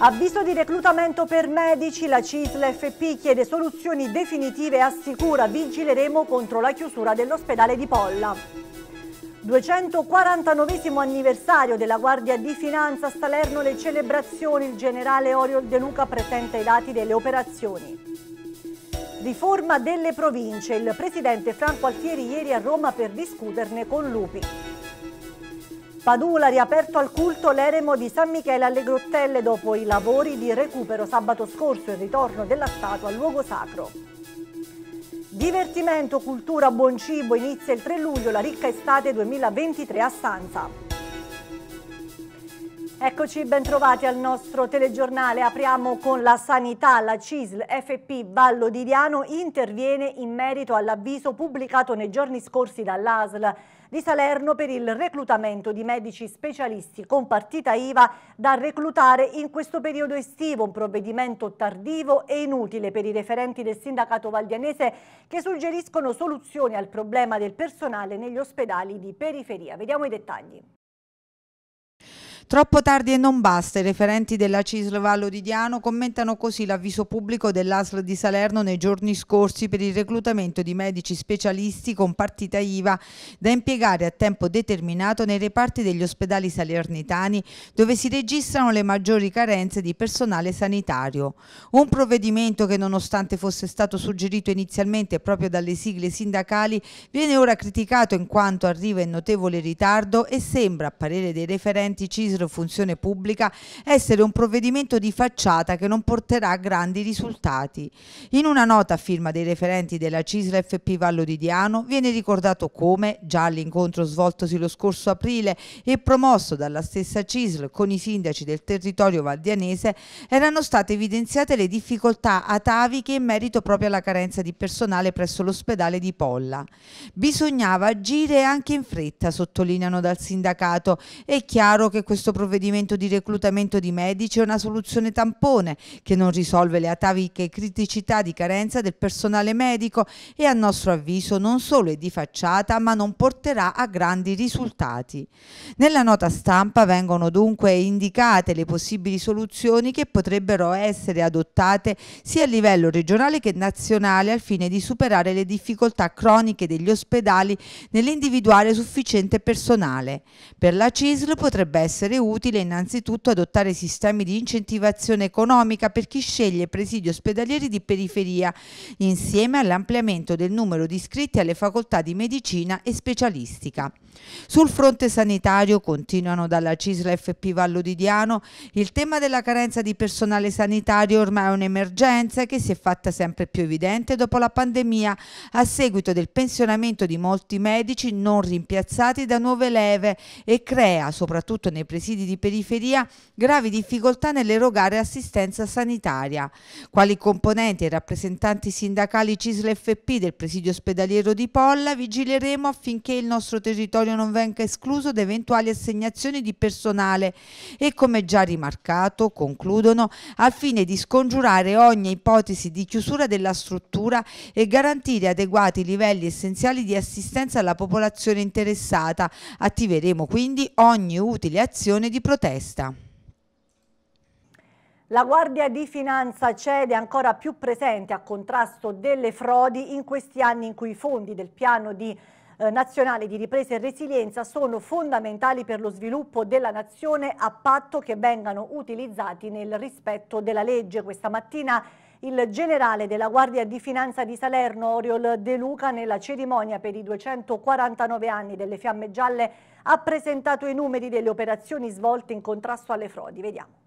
Avviso di reclutamento per medici, la CISL FP chiede soluzioni definitive e assicura vigileremo contro la chiusura dell'ospedale di Polla. 249 anniversario della Guardia di Finanza Salerno le celebrazioni, il generale Oriol De Luca presenta i dati delle operazioni. Riforma delle province, il presidente Franco Altieri ieri a Roma per discuterne con Lupi. Padula ha riaperto al culto l'eremo di San Michele alle Grottelle dopo i lavori di recupero sabato scorso e il ritorno della statua al luogo sacro. Divertimento, cultura, buon cibo, inizia il 3 luglio la ricca estate 2023 a Stanza. Eccoci bentrovati al nostro telegiornale, apriamo con la sanità, la CISL FP Vallo di Diano interviene in merito all'avviso pubblicato nei giorni scorsi dall'ASL di Salerno per il reclutamento di medici specialisti con partita IVA da reclutare in questo periodo estivo, un provvedimento tardivo e inutile per i referenti del sindacato valdianese che suggeriscono soluzioni al problema del personale negli ospedali di periferia. Vediamo i dettagli. Troppo tardi e non basta, i referenti della CISL Vallodidiano commentano così l'avviso pubblico dell'ASL di Salerno nei giorni scorsi per il reclutamento di medici specialisti con partita IVA da impiegare a tempo determinato nei reparti degli ospedali salernitani dove si registrano le maggiori carenze di personale sanitario. Un provvedimento che nonostante fosse stato suggerito inizialmente proprio dalle sigle sindacali viene ora criticato in quanto arriva in notevole ritardo e sembra, a parere dei referenti CISL facessero funzione pubblica essere un provvedimento di facciata che non porterà a grandi risultati. In una nota a firma dei referenti della CISL FP Vallo di Diano viene ricordato come, già all'incontro svoltosi lo scorso aprile e promosso dalla stessa CISL con i sindaci del territorio valdianese, erano state evidenziate le difficoltà ataviche in merito proprio alla carenza di personale presso l'ospedale di Polla. Bisognava agire anche in fretta, sottolineano dal sindacato. È chiaro che questo questo provvedimento di reclutamento di medici è una soluzione tampone che non risolve le ataviche criticità di carenza del personale medico e a nostro avviso non solo è di facciata ma non porterà a grandi risultati. Nella nota stampa vengono dunque indicate le possibili soluzioni che potrebbero essere adottate sia a livello regionale che nazionale al fine di superare le difficoltà croniche degli ospedali nell'individuare sufficiente personale. Per la CISL potrebbe essere essere utile innanzitutto adottare sistemi di incentivazione economica per chi sceglie presidi ospedalieri di periferia, insieme all'ampliamento del numero di iscritti alle facoltà di medicina e specialistica. Sul fronte sanitario, continuano dalla Cisla FP Vallo di Diano, il tema della carenza di personale sanitario ormai è un'emergenza che si è fatta sempre più evidente dopo la pandemia a seguito del pensionamento di molti medici non rimpiazzati da nuove leve e crea, soprattutto nei presidi di periferia, gravi difficoltà nell'erogare assistenza sanitaria. Quali componenti e rappresentanti sindacali Cisla FP del presidio ospedaliero di Polla vigileremo affinché il nostro territorio territorio non venga escluso da eventuali assegnazioni di personale e come già rimarcato, concludono, al fine di scongiurare ogni ipotesi di chiusura della struttura e garantire adeguati livelli essenziali di assistenza alla popolazione interessata. Attiveremo quindi ogni utile azione di protesta. La Guardia di Finanza cede ancora più presente a contrasto delle frodi in questi anni in cui i fondi del piano di eh, nazionale di ripresa e resilienza sono fondamentali per lo sviluppo della nazione a patto che vengano utilizzati nel rispetto della legge. Questa mattina il generale della Guardia di Finanza di Salerno, Oriol De Luca, nella cerimonia per i 249 anni delle Fiamme Gialle ha presentato i numeri delle operazioni svolte in contrasto alle frodi. Vediamo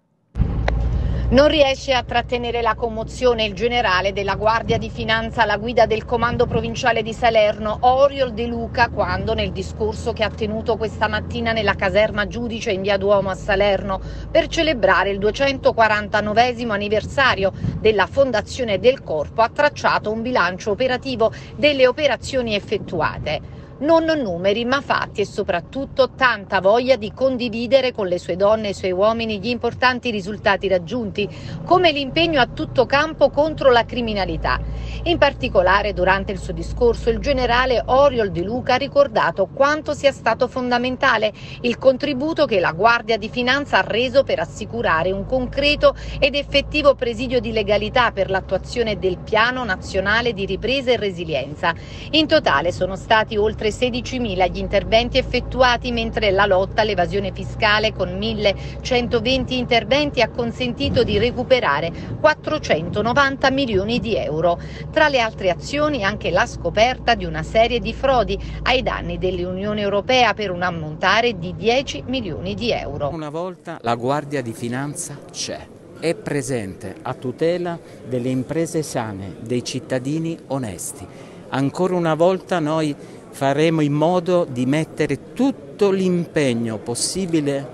non riesce a trattenere la commozione il generale della Guardia di Finanza alla guida del Comando Provinciale di Salerno, Oriol De Luca, quando nel discorso che ha tenuto questa mattina nella caserma giudice in via Duomo a Salerno per celebrare il 249 anniversario della fondazione del corpo, ha tracciato un bilancio operativo delle operazioni effettuate non numeri ma fatti e soprattutto tanta voglia di condividere con le sue donne e i suoi uomini gli importanti risultati raggiunti, come l'impegno a tutto campo contro la criminalità. In particolare durante il suo discorso il generale Oriol Di Luca ha ricordato quanto sia stato fondamentale il contributo che la Guardia di Finanza ha reso per assicurare un concreto ed effettivo presidio di legalità per l'attuazione del Piano Nazionale di Ripresa e Resilienza. In totale sono stati oltre 16.000 gli interventi effettuati, mentre la lotta all'evasione fiscale con 1.120 interventi ha consentito di recuperare 490 milioni di euro. Tra le altre azioni anche la scoperta di una serie di frodi ai danni dell'Unione Europea per un ammontare di 10 milioni di euro. Una volta la Guardia di Finanza c'è è presente a tutela delle imprese sane, dei cittadini onesti. Ancora una volta noi faremo in modo di mettere tutto l'impegno possibile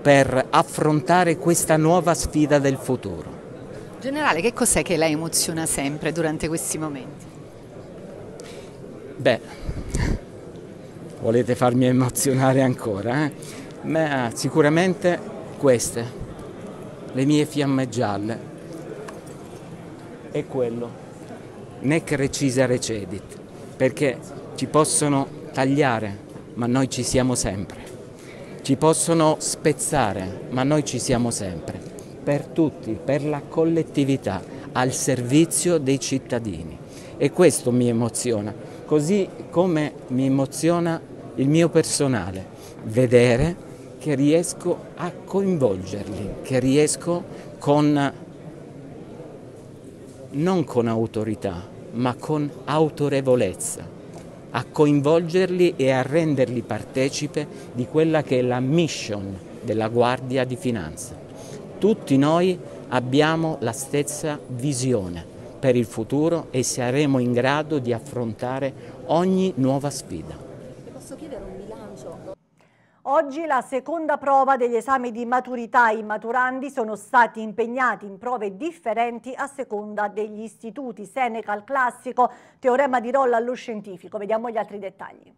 per affrontare questa nuova sfida del futuro. Generale, che cos'è che la emoziona sempre durante questi momenti? Beh, volete farmi emozionare ancora, eh? ma sicuramente queste, le mie fiamme gialle, e quello, nec recisa recedit, perché ci possono tagliare, ma noi ci siamo sempre. Ci possono spezzare, ma noi ci siamo sempre. Per tutti, per la collettività, al servizio dei cittadini. E questo mi emoziona, così come mi emoziona il mio personale, vedere che riesco a coinvolgerli, che riesco con, non con autorità, ma con autorevolezza a coinvolgerli e a renderli partecipe di quella che è la mission della Guardia di Finanza. Tutti noi abbiamo la stessa visione per il futuro e saremo in grado di affrontare ogni nuova sfida. Oggi la seconda prova degli esami di maturità. I maturandi sono stati impegnati in prove differenti a seconda degli istituti. Seneca al classico, teorema di Rolla allo scientifico. Vediamo gli altri dettagli.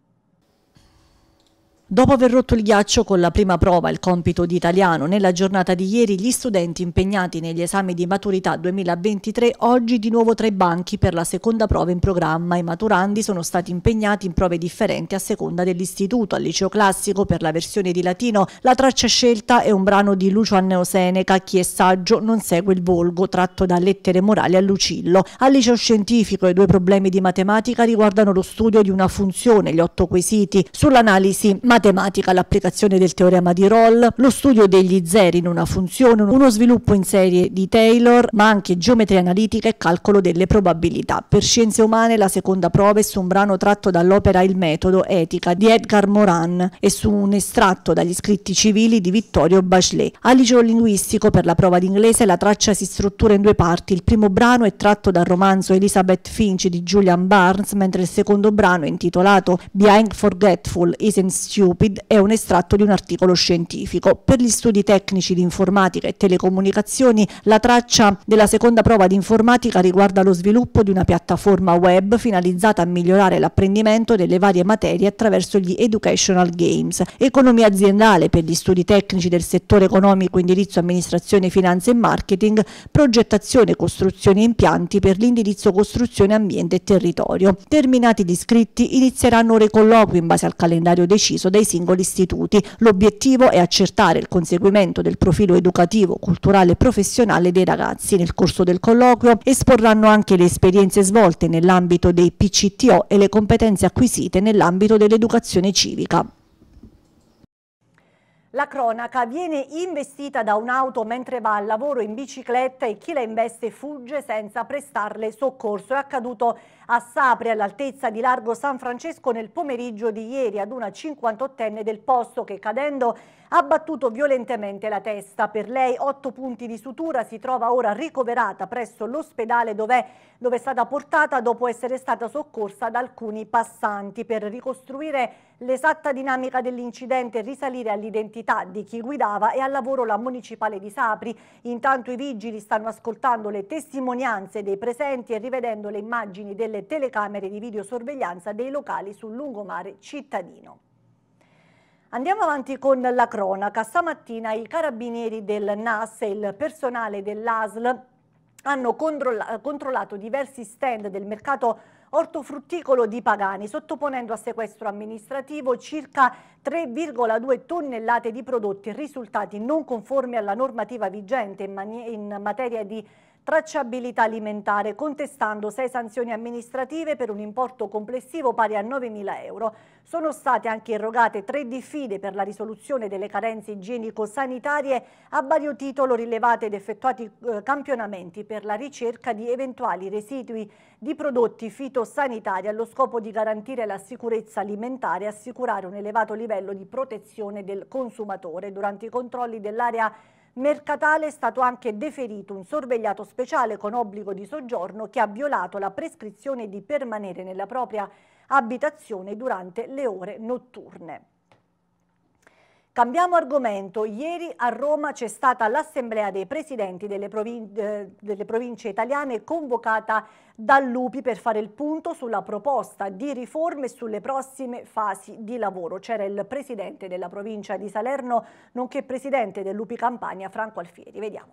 Dopo aver rotto il ghiaccio con la prima prova, il compito di italiano, nella giornata di ieri gli studenti impegnati negli esami di maturità 2023 oggi di nuovo tra i banchi per la seconda prova in programma. I maturandi sono stati impegnati in prove differenti a seconda dell'istituto, al liceo classico per la versione di latino. La traccia scelta è un brano di Lucio Anneo Seneca, Chi è saggio non segue il volgo, tratto da Lettere morali a Lucillo. Al liceo scientifico i due problemi di matematica riguardano lo studio di una funzione, gli otto quesiti, sull'analisi matematica matematica all'applicazione del teorema di Rolle, lo studio degli zeri in una funzione, uno sviluppo in serie di Taylor, ma anche geometria analitica e calcolo delle probabilità. Per scienze umane la seconda prova è su un brano tratto dall'opera Il metodo etica di Edgar Moran e su un estratto dagli scritti civili di Vittorio Bachelet. Al liceo linguistico per la prova d'inglese la traccia si struttura in due parti. Il primo brano è tratto dal romanzo Elizabeth Finch di Julian Barnes, mentre il secondo brano intitolato Behind Forgetful Isn't Stupid Stupid è un estratto di un articolo scientifico. Per gli studi tecnici di informatica e telecomunicazioni la traccia della seconda prova di informatica riguarda lo sviluppo di una piattaforma web finalizzata a migliorare l'apprendimento delle varie materie attraverso gli educational games. Economia aziendale per gli studi tecnici del settore economico, indirizzo, amministrazione, finanza e marketing, progettazione, costruzione e impianti per l'indirizzo costruzione, ambiente e territorio. Terminati gli iscritti inizieranno ora i colloqui in base al calendario deciso dai singoli istituti. L'obiettivo è accertare il conseguimento del profilo educativo, culturale e professionale dei ragazzi. Nel corso del colloquio esporranno anche le esperienze svolte nell'ambito dei PCTO e le competenze acquisite nell'ambito dell'educazione civica. La cronaca viene investita da un'auto mentre va al lavoro in bicicletta e chi la investe fugge senza prestarle soccorso. È accaduto a Sapri all'altezza di Largo San Francesco nel pomeriggio di ieri ad una 58enne del posto che cadendo ha battuto violentemente la testa. Per lei otto punti di sutura, si trova ora ricoverata presso l'ospedale dove, dove è stata portata dopo essere stata soccorsa da alcuni passanti. Per ricostruire l'esatta dinamica dell'incidente e risalire all'identità di chi guidava e al lavoro la Municipale di Sapri. Intanto i vigili stanno ascoltando le testimonianze dei presenti e rivedendo le immagini delle telecamere di videosorveglianza dei locali sul lungomare cittadino. Andiamo avanti con la cronaca. Stamattina i carabinieri del NAS e il personale dell'ASL hanno controllato diversi stand del mercato ortofrutticolo di Pagani, sottoponendo a sequestro amministrativo circa 3,2 tonnellate di prodotti risultati non conformi alla normativa vigente in, in materia di tracciabilità alimentare, contestando sei sanzioni amministrative per un importo complessivo pari a 9.000 euro. Sono state anche erogate tre diffide per la risoluzione delle carenze igienico-sanitarie a vario titolo rilevate ed effettuati eh, campionamenti per la ricerca di eventuali residui di prodotti fitosanitari allo scopo di garantire la sicurezza alimentare e assicurare un elevato livello di protezione del consumatore durante i controlli dell'area Mercatale è stato anche deferito un sorvegliato speciale con obbligo di soggiorno che ha violato la prescrizione di permanere nella propria abitazione durante le ore notturne. Cambiamo argomento. Ieri a Roma c'è stata l'assemblea dei presidenti delle, provin eh, delle, province italiane convocata dall'UPI per fare il punto sulla proposta di riforme e sulle prossime fasi di lavoro. C'era il presidente della provincia di Salerno, nonché presidente dell'UPI Campania, Franco Alfieri. Vediamo.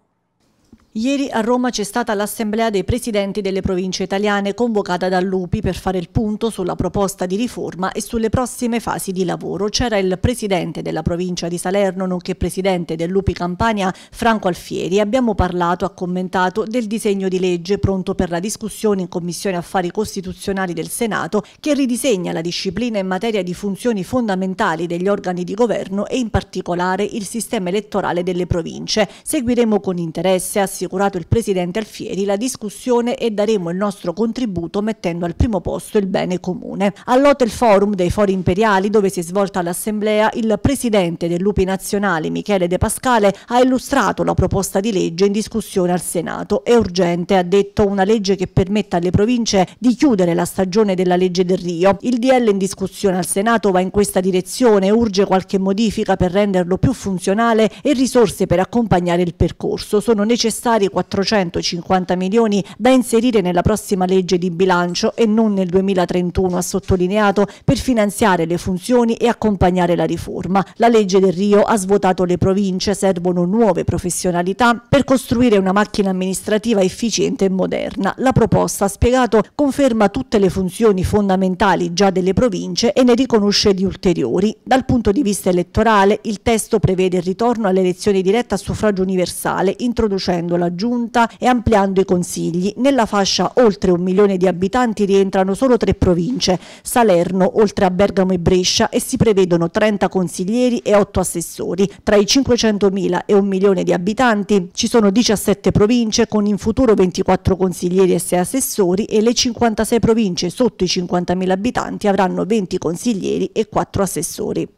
Ieri a Roma c'è stata l'assemblea dei presidenti delle province italiane convocata dall'UPI per fare il punto sulla proposta di riforma e sulle prossime fasi di lavoro. C'era il presidente della provincia di Salerno, nonché presidente dell'UPI Campania, Franco Alfieri. Abbiamo parlato, ha commentato, del disegno di legge pronto per la discussione in Commissione Affari Costituzionali del Senato che ridisegna la disciplina in materia di funzioni fondamentali degli organi di governo e in particolare il sistema elettorale delle province. Seguiremo con interesse, assistenza assicurato il presidente Alfieri, la discussione e daremo il nostro contributo mettendo al primo posto il bene comune. All'Hotel Forum dei Fori Imperiali, dove si è svolta l'assemblea, il presidente dell'UPI nazionale Michele De Pascale ha illustrato la proposta di legge in discussione al Senato. È urgente, ha detto, una legge che permetta alle province di chiudere la stagione della legge del Rio. Il DL in discussione al Senato va in questa direzione, urge qualche modifica per renderlo più funzionale e risorse per accompagnare il percorso. Sono necessarie necessari 450 milioni da inserire nella prossima legge di bilancio e non nel 2031, ha sottolineato, per finanziare le funzioni e accompagnare la riforma. La legge del Rio ha svuotato le province, servono nuove professionalità per costruire una macchina amministrativa efficiente e moderna. La proposta, ha spiegato, conferma tutte le funzioni fondamentali già delle province e ne riconosce di ulteriori. Dal punto di vista elettorale, il testo prevede il ritorno all'elezione diretta a suffragio universale, introducendo la la giunta e ampliando i consigli. Nella fascia oltre un milione di abitanti rientrano solo tre province, Salerno, oltre a Bergamo e Brescia e si prevedono 30 consiglieri e 8 assessori. Tra i 500.000 e un milione di abitanti ci sono 17 province con in futuro 24 consiglieri e 6 assessori e le 56 province sotto i 50.000 abitanti avranno 20 consiglieri e 4 assessori.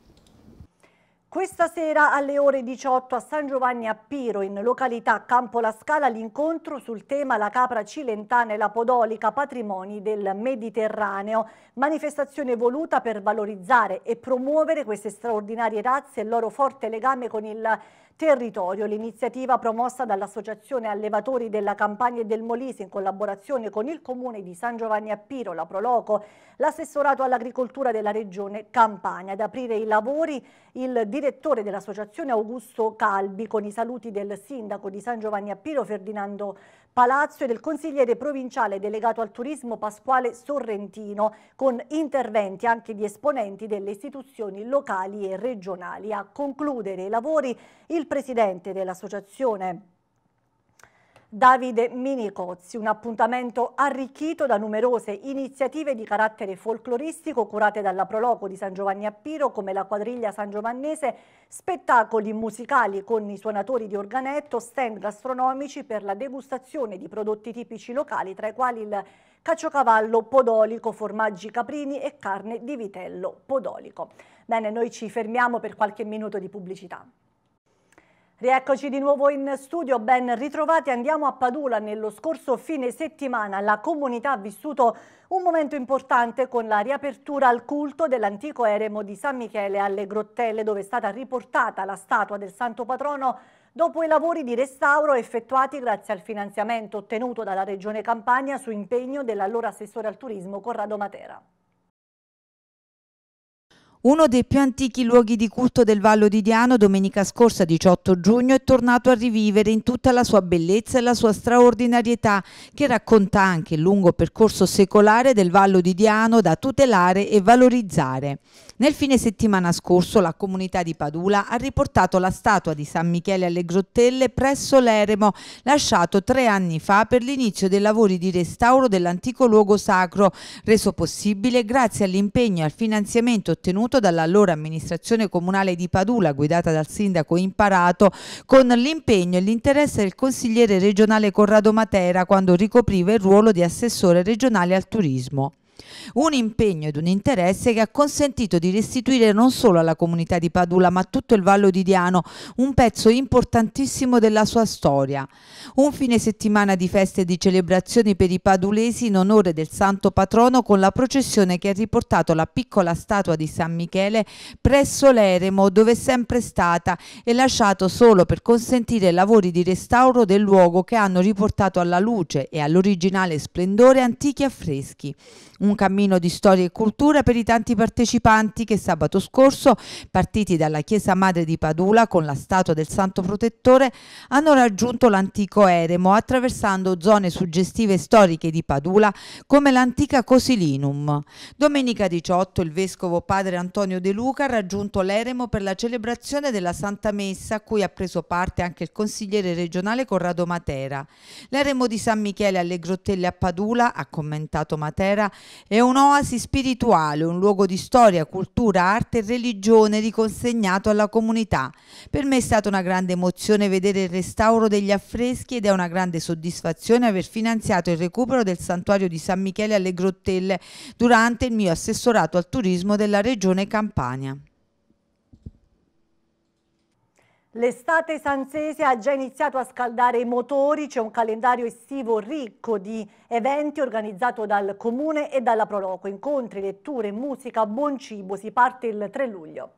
Questa sera alle ore 18 a San Giovanni a Piro, in località Campo La Scala, l'incontro sul tema La capra cilentana e la podolica, patrimoni del Mediterraneo. Manifestazione voluta per valorizzare e promuovere queste straordinarie razze e il loro forte legame con il territorio. L'iniziativa promossa dall'Associazione Allevatori della Campania e del Molise in collaborazione con il Comune di San Giovanni a Piro, la Proloco, l'assessorato all'agricoltura della regione Campania. Ad aprire i lavori il direttore dell'associazione Augusto Calbi con i saluti del sindaco di San Giovanni a Piro Ferdinando Palazzo e del consigliere provinciale delegato al turismo Pasquale Sorrentino, con interventi anche di esponenti delle istituzioni locali e regionali. A concludere i lavori il presidente dell'associazione Davide Minicozzi, un appuntamento arricchito da numerose iniziative di carattere folcloristico curate dalla Proloco di San Giovanni a Piro come la quadriglia San Giovannese, spettacoli musicali con i suonatori di organetto, stand gastronomici per la degustazione di prodotti tipici locali tra i quali il caciocavallo podolico, formaggi caprini e carne di vitello podolico. Bene, noi ci fermiamo per qualche minuto di pubblicità. Rieccoci di nuovo in studio, ben ritrovati. Andiamo a Padula. Nello scorso fine settimana la comunità ha vissuto un momento importante con la riapertura al culto dell'antico eremo di San Michele alle Grottelle, dove è stata riportata la statua del santo patrono dopo i lavori di restauro effettuati grazie al finanziamento ottenuto dalla Regione Campania su impegno dell'allora assessore al turismo Corrado Matera. Uno dei più antichi luoghi di culto del Vallo di Diano, domenica scorsa 18 giugno, è tornato a rivivere in tutta la sua bellezza e la sua straordinarietà, che racconta anche il lungo percorso secolare del Vallo di Diano da tutelare e valorizzare. Nel fine settimana scorso la comunità di Padula ha riportato la statua di San Michele alle Grottelle presso l'Eremo, lasciato tre anni fa per l'inizio dei lavori di restauro dell'antico luogo sacro, reso possibile grazie all'impegno e al finanziamento ottenuto avviato dall'allora amministrazione comunale di Padula guidata dal sindaco Imparato con l'impegno e l'interesse del consigliere regionale Corrado Matera quando ricopriva il ruolo di assessore regionale al turismo. Un impegno ed un interesse che ha consentito di restituire non solo alla comunità di Padula ma a tutto il Vallo di Diano un pezzo importantissimo della sua storia. Un fine settimana di feste e di celebrazioni per i padulesi in onore del santo patrono con la processione che ha riportato la piccola statua di San Michele presso l'Eremo dove è sempre stata e lasciato solo per consentire lavori di restauro del luogo che hanno riportato alla luce e all'originale splendore antichi affreschi un cammino di storia e cultura per i tanti partecipanti che sabato scorso, partiti dalla Chiesa Madre di Padula con la statua del Santo Protettore, hanno raggiunto l'antico eremo attraversando zone suggestive storiche di Padula come l'antica Cosilinum. Domenica 18 il vescovo padre Antonio De Luca ha raggiunto l'eremo per la celebrazione della Santa Messa a cui ha preso parte anche il consigliere regionale Corrado Matera. L'eremo di San Michele alle Grottelle a Padula, ha commentato Matera, è un'oasi spirituale, un luogo di storia, cultura, arte e religione riconsegnato alla comunità. Per me è stata una grande emozione vedere il restauro degli affreschi ed è una grande soddisfazione aver finanziato il recupero del santuario di San Michele alle Grottelle durante il mio assessorato al turismo della regione Campania. L'estate sanzese ha già iniziato a scaldare i motori, c'è un calendario estivo ricco di eventi organizzato dal Comune e dalla Proloco, incontri, letture, musica, buon cibo, si parte il 3 luglio.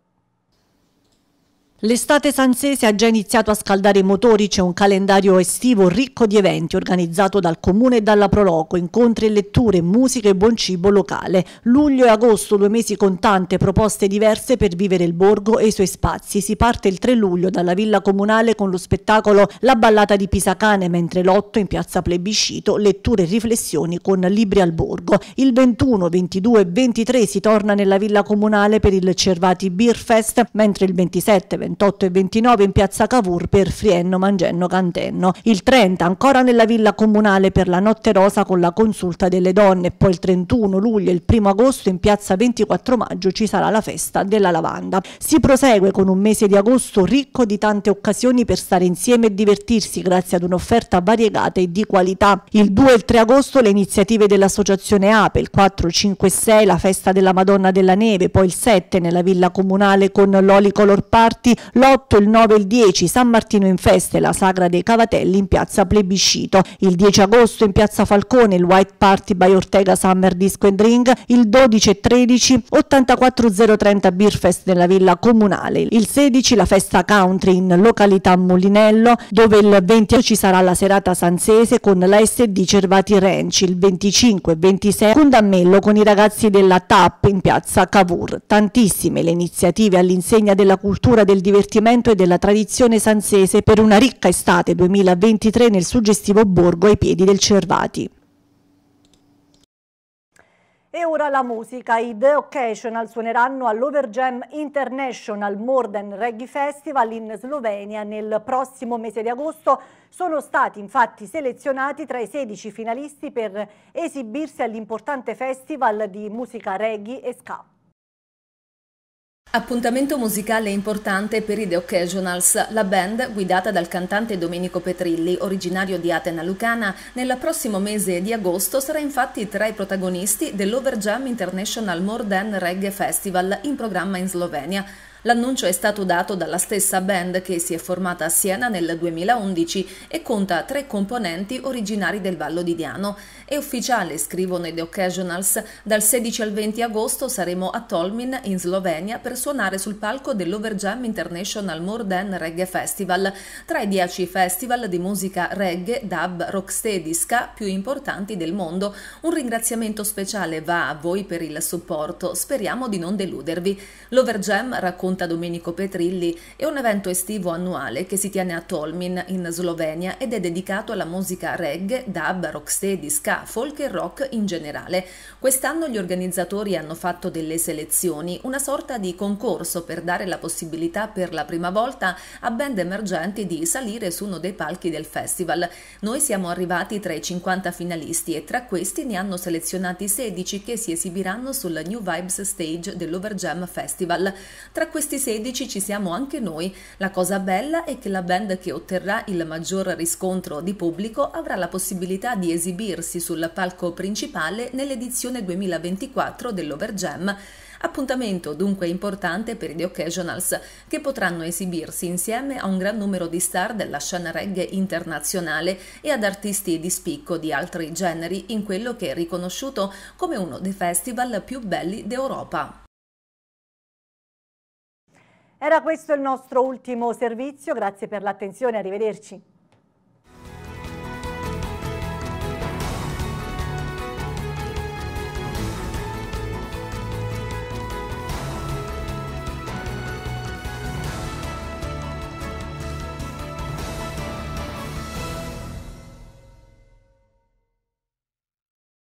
L'estate sansese ha già iniziato a scaldare i motori, c'è un calendario estivo ricco di eventi organizzato dal comune e dalla Proloco, incontri e letture, musica e buon cibo locale. Luglio e agosto, due mesi con tante proposte diverse per vivere il borgo e i suoi spazi. Si parte il 3 luglio dalla Villa Comunale con lo spettacolo La ballata di Pisacane, mentre l'8 in piazza Plebiscito, letture e riflessioni con libri al borgo. Il 21, 22 e 23 si torna nella Villa Comunale per il Cervati Beer Fest, mentre il 27, 28 e 29 in piazza Cavour per Frienno, Mangenno, Cantenno. Il 30 ancora nella villa comunale per la Notte Rosa con la consulta delle donne. Poi il 31 luglio e il 1 agosto in piazza 24 maggio ci sarà la festa della lavanda. Si prosegue con un mese di agosto ricco di tante occasioni per stare insieme e divertirsi grazie ad un'offerta variegata e di qualità. Il 2 e il 3 agosto le iniziative dell'associazione APE, il 4, 5 e 6 la festa della Madonna della Neve, poi il 7 nella villa comunale con l'Oli Color Party l'8, il 9 e il 10 San Martino in feste, la Sagra dei Cavatelli in piazza Plebiscito, il 10 agosto in piazza Falcone il White Party by Ortega Summer Disco and Ring, il 12 e 13 84030 Beerfest nella Villa Comunale, il 16 la festa country in località Molinello dove il 20 ci sarà la serata sanzese con la SD Cervati Ranch, il 25 e 26 Cundammello con i ragazzi della TAP in piazza Cavour. Tantissime le iniziative all'insegna della cultura del divertimento e della tradizione sansese per una ricca estate 2023 nel suggestivo borgo ai piedi del Cervati. E ora la musica, i The Occasional suoneranno all'Overgem International Morden Reggae Festival in Slovenia nel prossimo mese di agosto. Sono stati infatti selezionati tra i 16 finalisti per esibirsi all'importante festival di musica reggae e ska. Appuntamento musicale importante per i The Occasionals, la band guidata dal cantante Domenico Petrilli, originario di Atena Lucana, nel prossimo mese di agosto sarà infatti tra i protagonisti dell'Overjam International More Than Reggae Festival in programma in Slovenia. L'annuncio è stato dato dalla stessa band che si è formata a Siena nel 2011 e conta tre componenti originari del Vallo di Diano. È ufficiale, scrivono i The Occasionals, dal 16 al 20 agosto saremo a Tolmin in Slovenia per suonare sul palco dell'Overjam International More Than Reggae Festival, tra i dieci festival di musica reggae, dub, rocksteady, ska più importanti del mondo. Un ringraziamento speciale va a voi per il supporto, speriamo di non deludervi. L'Overjam racconta racconta Domenico Petrilli, è un evento estivo annuale che si tiene a Tolmin, in Slovenia, ed è dedicato alla musica reggae, dub, rocksteady, ska, folk e rock in generale. Quest'anno gli organizzatori hanno fatto delle selezioni, una sorta di concorso per dare la possibilità per la prima volta a band emergenti di salire su uno dei palchi del festival. Noi siamo arrivati tra i 50 finalisti e tra questi ne hanno selezionati 16 che si esibiranno sul New Vibes Stage dell'Overjam Festival. Tra questi questi 16 ci siamo anche noi. La cosa bella è che la band che otterrà il maggior riscontro di pubblico avrà la possibilità di esibirsi sul palco principale nell'edizione 2024 dell'Overjam. Appuntamento dunque importante per gli occasionals che potranno esibirsi insieme a un gran numero di star della scena reggae internazionale e ad artisti di spicco di altri generi in quello che è riconosciuto come uno dei festival più belli d'Europa. Era questo il nostro ultimo servizio, grazie per l'attenzione, arrivederci.